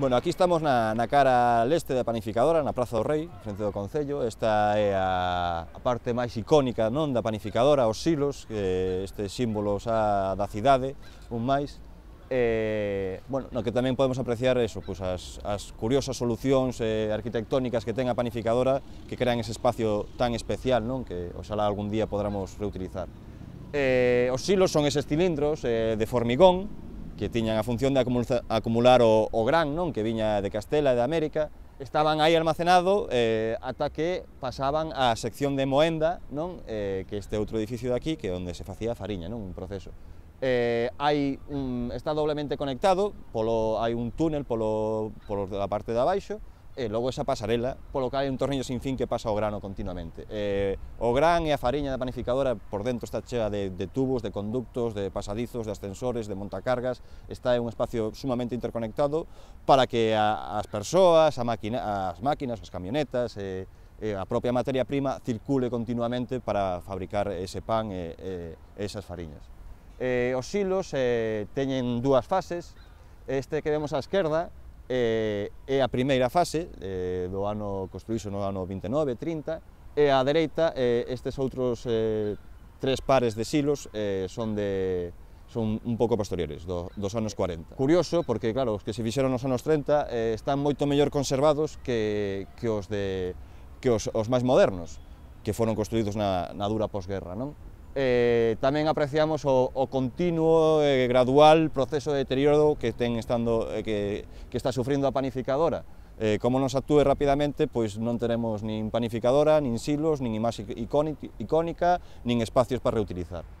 Bueno, aquí estamos na, na cara leste da panificadora, na Praza do Rei, frente do Concello. Esta é a, a parte máis icónica non da panificadora, os silos, eh, este símbolo xa da cidade, un máis. Eh, bueno, no que tamén podemos apreciar eso, pues, as, as curiosas solucións eh, arquitectónicas que ten a panificadora que crean ese espacio tan especial non que oxalá algún día podramos reutilizar. Eh, os silos son eses cilindros eh, de formigón que tiñan a función de acumular o, o gran, non, que viña de Castela e de América, estaban aí almacenado eh, ata que pasaban á sección de Moenda, non, eh, que este outro edificio de aquí, que é onde se facía a fariña, non, un proceso. Eh, hai un, está doblemente conectado, polo, hai un túnel polo, polo a parte de abaixo, e eh, logo esa pasarela, polo cal hai un torniño sin fin que pasa o grano continuamente. Eh, o gran e a fariña da panificadora por dentro está chea de, de tubos, de conductos, de pasadizos, de ascensores, de montacargas, está en un espacio sumamente interconectado para que a, as persoas, a máquina, as máquinas, as camionetas, e, eh, eh, a propia materia prima circule continuamente para fabricar ese pan e, eh, eh, esas fariñas. Eh, os silos eh, teñen dúas fases, este que vemos á esquerda eh, é a primeira fase eh, do ano construíso no ano 29, 30, e á dereita eh, estes outros eh, tres pares de silos eh, son de son un pouco posteriores, do, dos anos 40. Curioso, porque, claro, os que se fixeron nos anos 30 eh, están moito mellor conservados que, que os de que os, os máis modernos, que foron construídos na, na dura posguerra, non? eh, tamén apreciamos o, o continuo e eh, gradual proceso de deterioro que ten estando eh, que, que está sufrindo a panificadora. Eh, como nos actúe rapidamente, pois non teremos nin panificadora, nin silos, nin imaxe icónica, nin espacios para reutilizar.